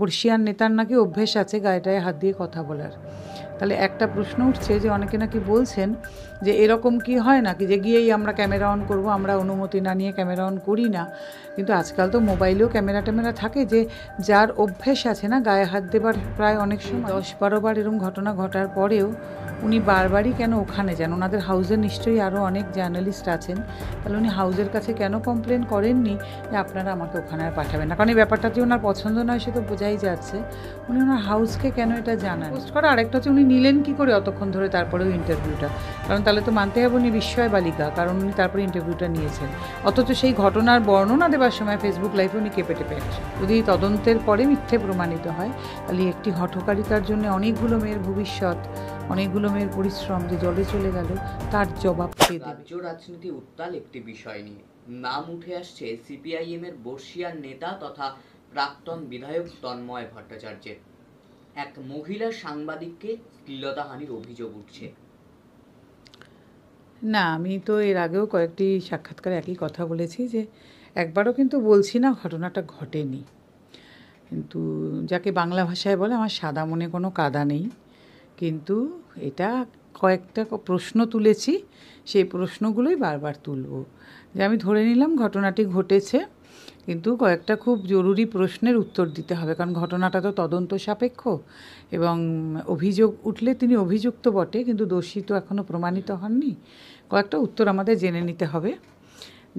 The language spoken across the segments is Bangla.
বর্ষিয়ার নেতার নাকি অভ্যেস আছে গায়েটায় হাত দিয়ে কথা বলার তাহলে একটা প্রশ্ন উঠছে যে অনেকে নাকি বলছেন যে এরকম কি হয় নাকি যে গিয়েই আমরা ক্যামেরা অন করব আমরা অনুমতি না নিয়ে ক্যামেরা অন করি না কিন্তু আজকাল তো মোবাইলেও ক্যামেরা ট্যামেরা থাকে যে যার অভ্যেস আছে না গায়ে হাত দেবার প্রায় অনেক সময় দশ বারোবার এরকম ঘটনা ঘটার পরেও উনি বারবারই কেন ওখানে যান ওনাদের হাউসে নিশ্চয়ই আরও অনেক জার্নালিস্ট আছেন তাহলে উনি হাউজের কাছে কেন কমপ্লেন করেননি যে আপনারা আমাকে ওখানে আর পাঠাবেন না কারণ এই ব্যাপারটা যে ওনার পছন্দ নয় সে তো বোঝাই যাচ্ছে উনি ওনার হাউসকে কেন এটা জানান করা আরেকটা হচ্ছে উনি নিলেন কি করে অতক্ষণ ধরে তারপরেও ইন্টারভিউটা কারণ তাহলে তো মানতে হবে উনি বিস্ময় বালিকা কারণ উনি তারপরে ইন্টারভিউটা নিয়েছেন অথচ সেই ঘটনার বর্ণনা দেবার সময় ফেসবুক লাইভে উনি কেঁপে টেপে যদি তদন্তের পরে মিথ্যে প্রমাণিত হয় তাহলে একটি হঠকারিতার জন্য অনেকগুলো মেয়ের ভবিষ্যৎ অনেকগুলো মেয়ের পরিশ্রম যে জলে চলে গেল তার জবাব পেয়ে রাজ্য রাজনীতি উত্তাল একটি বিষয় নিয়ে নাম উঠে আসছে সিপিআইএম এর বর্ষিয়ার নেতা তথা প্রাক্তন বিধায়ক তন্ময় ভট্টাচার্যের এক মহিলা সাংবাদিককে শ্লীলতাহানির অভিযোগ উঠছে না আমি তো এর আগেও কয়েকটি সাক্ষাৎকারে একই কথা বলেছি যে একবারও কিন্তু বলছি না ঘটনাটা ঘটেনি কিন্তু যাকে বাংলা ভাষায় বলে আমার সাদা মনে কোনো কাদা নেই কিন্তু এটা কয়েকটা প্রশ্ন তুলেছি সেই প্রশ্নগুলোই বারবার তুলব যে আমি ধরে নিলাম ঘটনাটি ঘটেছে কিন্তু কয়েকটা খুব জরুরি প্রশ্নের উত্তর দিতে হবে কারণ ঘটনাটা তো তদন্ত সাপেক্ষ এবং অভিযোগ উঠলে তিনি অভিযুক্ত বটে কিন্তু দোষী তো এখনও প্রমাণিত হননি কয়েকটা উত্তর আমাদের জেনে নিতে হবে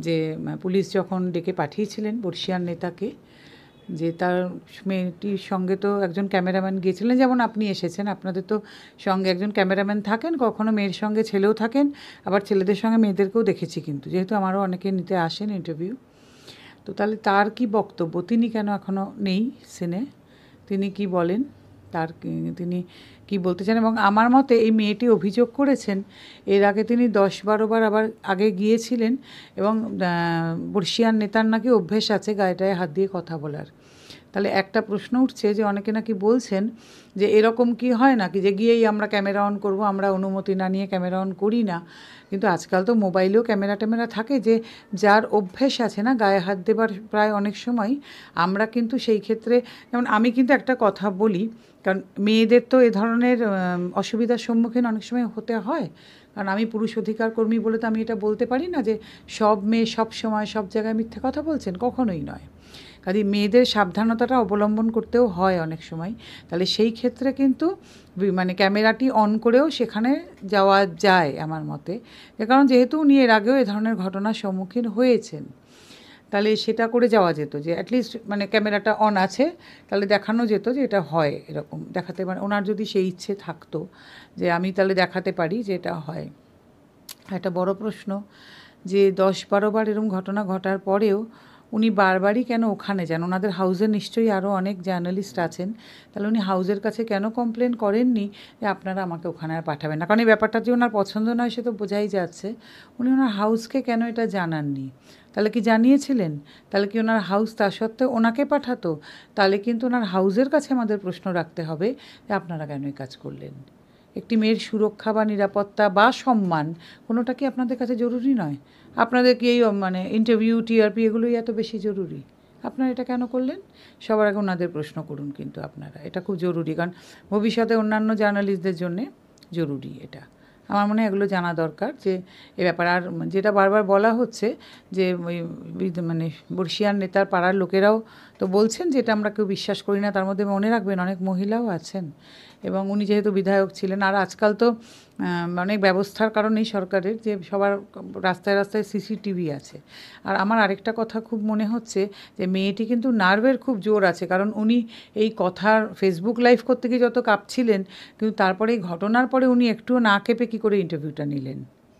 যে পুলিশ যখন ডেকে পাঠিয়েছিলেন বর্ষিয়ার নেতাকে যে তার মেয়েটির সঙ্গে তো একজন ক্যামেরাম্যান গিয়েছিলেন যেমন আপনি এসেছেন আপনাদের তো সঙ্গে একজন ক্যামেরাম্যান থাকেন কখনো মেয়ের সঙ্গে ছেলেও থাকেন আবার ছেলেদের সঙ্গে মেয়েদেরকেও দেখেছি কিন্তু যেহেতু আমারও অনেকে নিতে আসেন ইন্টারভিউ তো তাহলে তার কি বক্তব্য তিনি কেন এখনও নেই সিনে তিনি কি বলেন তার তিনি কি বলতে চান এবং আমার মতে এই মেয়েটি অভিযোগ করেছেন এর আগে তিনি দশ বারোবার আবার আগে গিয়েছিলেন এবং বর্ষিয়ার নেতার নাকি অভ্যেস আছে গায়েটায় হাত দিয়ে কথা বলার তাহলে একটা প্রশ্ন উঠছে যে অনেকে নাকি বলছেন যে এরকম কি হয় না কি যে গিয়েই আমরা ক্যামেরা অন করব আমরা অনুমতি না নিয়ে ক্যামেরা অন করি না কিন্তু আজকাল তো মোবাইলেও ক্যামেরা ট্যামেরা থাকে যে যার অভ্যেস আছে না গায়ে হাত দেবার প্রায় অনেক সময় আমরা কিন্তু সেই ক্ষেত্রে যেমন আমি কিন্তু একটা কথা বলি কারণ মেয়েদের তো এ ধরনের অসুবিধার সম্মুখীন অনেক সময় হতে হয় কারণ আমি পুরুষ অধিকার কর্মী বলে তো আমি এটা বলতে পারি না যে সব মেয়ে সব সময় সব জায়গায় মিথ্যে কথা বলছেন কখনোই নয় কাজে মেয়েদের সাবধানতাটা অবলম্বন করতেও হয় অনেক সময় তাহলে সেই ক্ষেত্রে কিন্তু মানে ক্যামেরাটি অন করেও সেখানে যাওয়া যায় আমার মতে কারণ যেহেতু উনি এর আগেও এ ধরনের ঘটনার সম্মুখীন হয়েছেন তাহলে সেটা করে যাওয়া যেত যে অ্যাটলিস্ট মানে ক্যামেরাটা অন আছে তাহলে দেখানো যেত যে এটা হয় এরকম দেখাতে মানে ওনার যদি সেই ইচ্ছে থাকতো যে আমি তাহলে দেখাতে পারি যে এটা হয় একটা বড় প্রশ্ন যে দশ বারোবার এরম ঘটনা ঘটার পরেও উনি বারবারই কেন ওখানে যান ওনাদের হাউসে নিশ্চয়ই আরও অনেক জার্নালিস্ট আছেন তাহলে উনি হাউজের কাছে কেন কমপ্লেন করেননি যে আপনারা আমাকে ওখানে আর পাঠাবেন না কারণ এই ব্যাপারটা যে ওনার পছন্দ নয় সে তো বোঝাই যাচ্ছে উনি ওনার হাউসকে কেন এটা জানাননি তাহলে কি জানিয়েছিলেন তাহলে কি ওনার হাউস তা সত্ত্বেও ওনাকে পাঠাতো তাহলে কিন্তু ওনার হাউজের কাছে আমাদের প্রশ্ন রাখতে হবে যে আপনারা কেন এই কাজ করলেন একটি মেয়ের সুরক্ষা বা নিরাপত্তা বা সম্মান কোনোটা কি আপনাদের কাছে জরুরি নয় আপনাদের কি এই মানে ইন্টারভিউ টিআরপি এগুলোই এত বেশি জরুরি আপনারা এটা কেন করলেন সবার আগে ওনাদের প্রশ্ন করুন কিন্তু আপনারা এটা খুব জরুরি কারণ ভবিষ্যতে অন্যান্য জার্নালিস্টদের জন্যে জরুরি এটা আমার মনে এগুলো জানা দরকার যে এ ব্যাপার আর যেটা বারবার বলা হচ্ছে যে ওই মানে বর্ষীয়ান নেতার পাড়ার লোকেরাও তো বলছেন যেটা আমরা কেউ বিশ্বাস করি না তার মধ্যে মনে রাখবেন অনেক মহিলাও আছেন এবং উনি যেহেতু বিধায়ক ছিলেন আর আজকাল তো অনেক ব্যবস্থার কারণেই সরকারের যে সবার রাস্তায় রাস্তায় সিসিটিভি আছে আর আমার আরেকটা কথা খুব মনে হচ্ছে যে মেয়েটি কিন্তু নার্ভের খুব জোর আছে কারণ উনি এই কথার ফেসবুক লাইভ করতে গিয়ে যত কাঁপছিলেন কিন্তু তারপরে এই ঘটনার পরে উনি একটুও না কেঁপে কী করে ইন্টারভিউটা নিলেন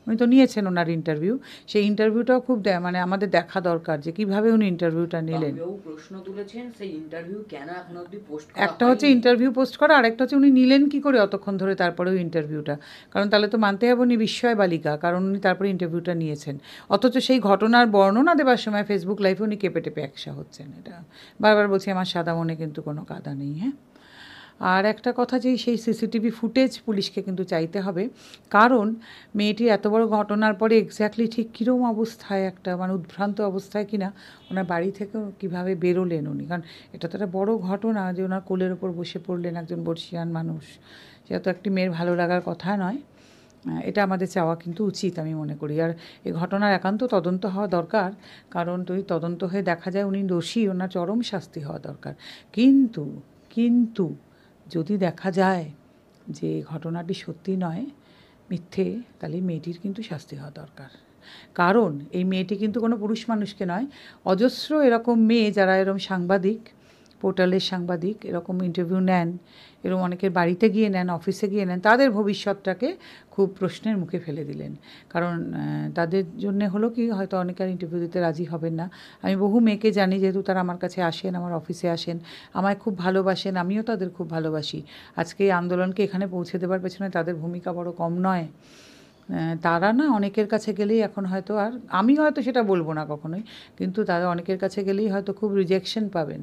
উনি তো নিয়েছেন ওনার ইন্টারভিউ সেই ইন্টারভিউটাও খুব মানে আমাদের দেখা দরকার যে কিভাবে উনি ইন্টারভিউটা নিলেন প্রশ্ন তুলেছেন সেই একটা হচ্ছে ইন্টারভিউ পোস্ট করা আরেকটা হচ্ছে উনি নিলেন কি করে অতক্ষণ ধরে তারপরেও ইন্টারভিউটা কারণ তাহলে তো মানতে হবে উনি বিস্ময় বালিকা কারণ উনি তারপরে ইন্টারভিউটা নিয়েছেন অথচ সেই ঘটনার বর্ণনা দেবার সময় ফেসবুক লাইফে উনি কেঁপে টেপে একসা হচ্ছেন এটা বারবার বলছি আমার সাদা মনে কিন্তু কোনো কাদা নেই হ্যাঁ আর একটা কথা যে সেই সিসিটিভি ফুটেজ পুলিশকে কিন্তু চাইতে হবে কারণ মেয়েটির এত বড় ঘটনার পরে এক্স্যাক্টলি ঠিক কীরকম অবস্থায় একটা মানে উদ্ভ্রান্ত অবস্থায় কিনা ওনার বাড়ি থেকে কীভাবে বেরোলেন উনি কারণ এটা তো একটা বড় ঘটনা যে ওনার কোলের ওপর বসে পড়লেন একজন বর্ষিয়ান মানুষ সেটা তো একটি মেয়ের ভালো লাগার কথা নয় এটা আমাদের চাওয়া কিন্তু উচিত আমি মনে করি আর এই ঘটনার একান্ত তদন্ত হওয়া দরকার কারণ যদি তদন্ত হয়ে দেখা যায় উনি দোষী ওনার চরম শাস্তি হওয়া দরকার কিন্তু কিন্তু যদি দেখা যায় যে ঘটনাটি সত্যি নয় মিথ্যে তাহলে মেয়েটির কিন্তু শাস্তি হওয়া দরকার কারণ এই মেয়েটি কিন্তু কোনো পুরুষ মানুষকে নয় অজস্র এরকম মেয়ে যারা এরকম সাংবাদিক পোর্টালের সাংবাদিক এরকম ইন্টারভিউ নেন এরকম অনেকের বাড়িতে গিয়ে নেন অফিসে গিয়ে নেন তাদের ভবিষ্যৎটাকে খুব প্রশ্নের মুখে ফেলে দিলেন কারণ তাদের জন্য হলো কি হয়তো অনেকে আর ইন্টারভিউ দিতে রাজি হবেন না আমি বহু মেয়েকে জানি যেহেতু তারা আমার কাছে আসেন আমার অফিসে আসেন আমায় খুব ভালোবাসেন আমিও তাদের খুব ভালোবাসি আজকে এই আন্দোলনকে এখানে পৌঁছে দেবার পেছনে তাদের ভূমিকা বড় কম নয় তারা না অনেকের কাছে গেলেই এখন হয়তো আর আমি হয়তো সেটা বলবো না কখনোই কিন্তু তারা অনেকের কাছে গেলেই হয়তো খুব রিজেকশন পাবেন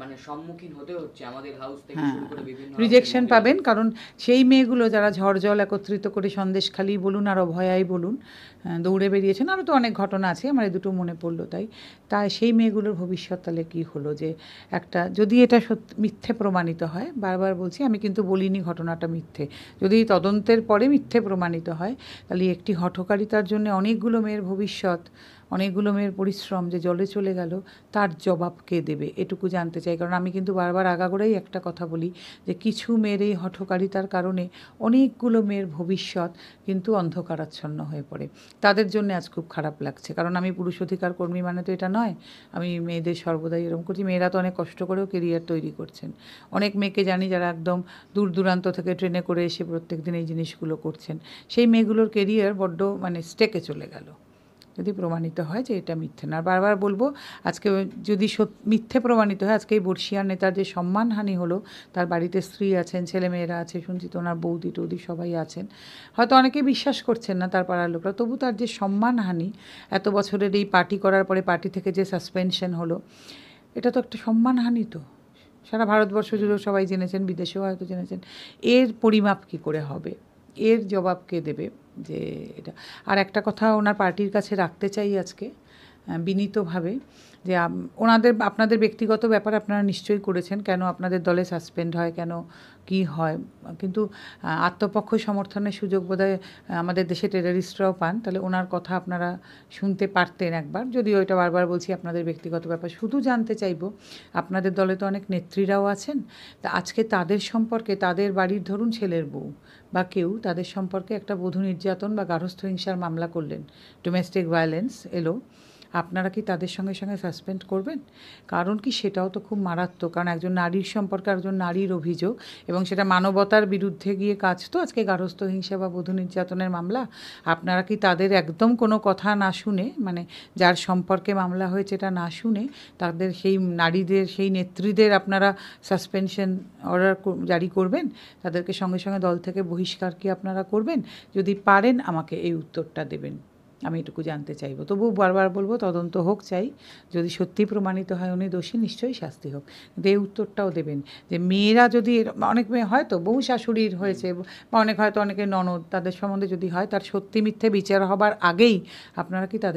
মানে সম্মুখীন হতে হচ্ছে আমাদের হাউস থেকে হ্যাঁ, রিজেকশন পাবেন কারণ সেই মেয়েগুলো যারা ঝড় জল একত্রিত করে সন্দেশ খালি বলুন আর অভয়াই বলুন দৌড়ে বেরিয়েছেন আরও তো অনেক ঘটনা আছে আমার এই দুটো মনে পড়লো তাই তাই সেই মেয়েগুলোর ভবিষ্যৎ তাহলে কী হলো যে একটা যদি এটা মিথ্যে প্রমাণিত হয় বারবার বলছি আমি কিন্তু বলিনি ঘটনাটা মিথ্যে যদি তদন্তের পরে মিথ্যে প্রমাণ প্রমাণিত হয় তাহলে একটি হঠকারিতার জন্য অনেকগুলো মেয়ের ভবিষ্যৎ অনেকগুলো মেয়ের পরিশ্রম যে জলে চলে গেল তার জবাব কে দেবে এটুকু জানতে চাই কারণ আমি কিন্তু বারবার আগাগোড়াই একটা কথা বলি যে কিছু মেয়ের এই হঠকারিতার কারণে অনেকগুলো মেয়ের ভবিষ্যৎ কিন্তু অন্ধকারাচ্ছন্ন হয়ে পড়ে তাদের জন্য আজ খুব খারাপ লাগছে কারণ আমি পুরুষ অধিকার কর্মী মানে তো এটা নয় আমি মেয়েদের সর্বদাই এরকম করছি মেয়েরা তো অনেক কষ্ট করেও কেরিয়ার তৈরি করছেন অনেক মেয়েকে জানি যারা একদম দূর দূরান্ত থেকে ট্রেনে করে এসে প্রত্যেক দিন এই জিনিসগুলো করছেন সেই মেয়েগুলোর কেরিয়ার বড্ড মানে স্টেকে চলে গেল যদি প্রমাণিত হয় যে এটা মিথ্যে না আর বারবার বলবো আজকে যদি মিথ্যে প্রমাণিত হয় আজকে এই বর্ষিয়ার নেতার যে সম্মানহানি হলো তার বাড়িতে স্ত্রী আছেন ছেলেমেয়েরা আছে শুনছি তো ওনার বৌদি টৌদি সবাই আছেন হয়তো অনেকেই বিশ্বাস করছেন না তার পাড়ার লোকরা তবু তার যে সম্মানহানি এত বছরের এই পার্টি করার পরে পার্টি থেকে যে সাসপেনশন হলো এটা তো একটা সম্মানহানি তো সারা ভারতবর্ষ জুড়েও সবাই জেনেছেন বিদেশেও হয়তো জেনেছেন এর পরিমাপ কী করে হবে এর জবাব কে দেবে যে এটা আর একটা কথা ওনার পার্টির কাছে রাখতে চাই আজকে বিনীতভাবে যে ওনাদের আপনাদের ব্যক্তিগত ব্যাপার আপনারা নিশ্চয়ই করেছেন কেন আপনাদের দলে সাসপেন্ড হয় কেন কি হয় কিন্তু আত্মপক্ষ সমর্থনের সুযোগ বোধহয় আমাদের দেশে টেরারিস্টরাও পান তাহলে ওনার কথা আপনারা শুনতে পারতেন একবার যদিও এটা বারবার বলছি আপনাদের ব্যক্তিগত ব্যাপার শুধু জানতে চাইব আপনাদের দলে তো অনেক নেত্রীরাও আছেন তা আজকে তাদের সম্পর্কে তাদের বাড়ির ধরুন ছেলের বউ বা কেউ তাদের সম্পর্কে একটা বধূ নির্যাতন বা গার্হস্থ হিংসার মামলা করলেন ডোমেস্টিক ভায়োলেন্স এলো আপনারা কি তাদের সঙ্গে সঙ্গে সাসপেন্ড করবেন কারণ কি সেটাও তো খুব মারাত্মক কারণ একজন নারীর সম্পর্কে একজন নারীর অভিযোগ এবং সেটা মানবতার বিরুদ্ধে গিয়ে কাজ তো আজকে গার্হস্থ হিংসা বা বধূ নির্যাতনের মামলা আপনারা কি তাদের একদম কোনো কথা না শুনে মানে যার সম্পর্কে মামলা হয়েছে এটা না শুনে তাদের সেই নারীদের সেই নেত্রীদের আপনারা সাসপেনশন অর্ডার জারি করবেন তাদেরকে সঙ্গে সঙ্গে দল থেকে বহিষ্কার কি আপনারা করবেন যদি পারেন আমাকে এই উত্তরটা দেবেন আমি এটুকু জানতে চাইব তবু বারবার বলবো তদন্ত হোক চাই যদি সত্যি প্রমাণিত হয় উনি দোষী নিশ্চয়ই শাস্তি হোক কিন্তু এই উত্তরটাও দেবেন যে মেয়েরা যদি অনেক মেয়ে হয়তো বহু শাশুড়ির হয়েছে বা অনেক হয়তো অনেকে ননদ তাদের সম্বন্ধে যদি হয় তার সত্যি মিথ্যে বিচার হবার আগেই আপনারা কি তাদের